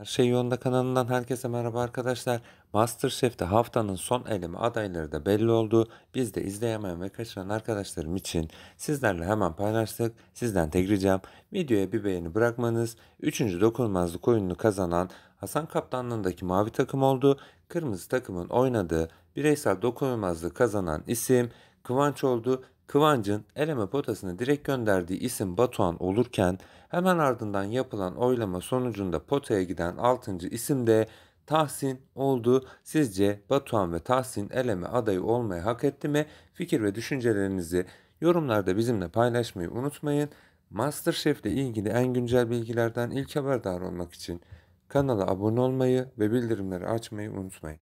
Her şey yolunda kanalından herkese merhaba arkadaşlar. Masterchef'te haftanın son elimi adayları da belli oldu. Biz de izleyemeyen ve kaçıran arkadaşlarım için sizlerle hemen paylaştık. Sizden tek ricam videoya bir beğeni bırakmanız. Üçüncü dokunulmazlık oyununu kazanan Hasan Kaptanlığındaki mavi takım oldu. Kırmızı takımın oynadığı bireysel dokunulmazlığı kazanan isim Kıvanç oldu Kıvancın eleme potasına direkt gönderdiği isim Batuhan olurken hemen ardından yapılan oylama sonucunda potaya giden 6. isim de Tahsin oldu. Sizce Batuhan ve Tahsin eleme adayı olmaya hak etti mi? Fikir ve düşüncelerinizi yorumlarda bizimle paylaşmayı unutmayın. Masterchef ile ilgili en güncel bilgilerden ilk haberdar olmak için kanala abone olmayı ve bildirimleri açmayı unutmayın.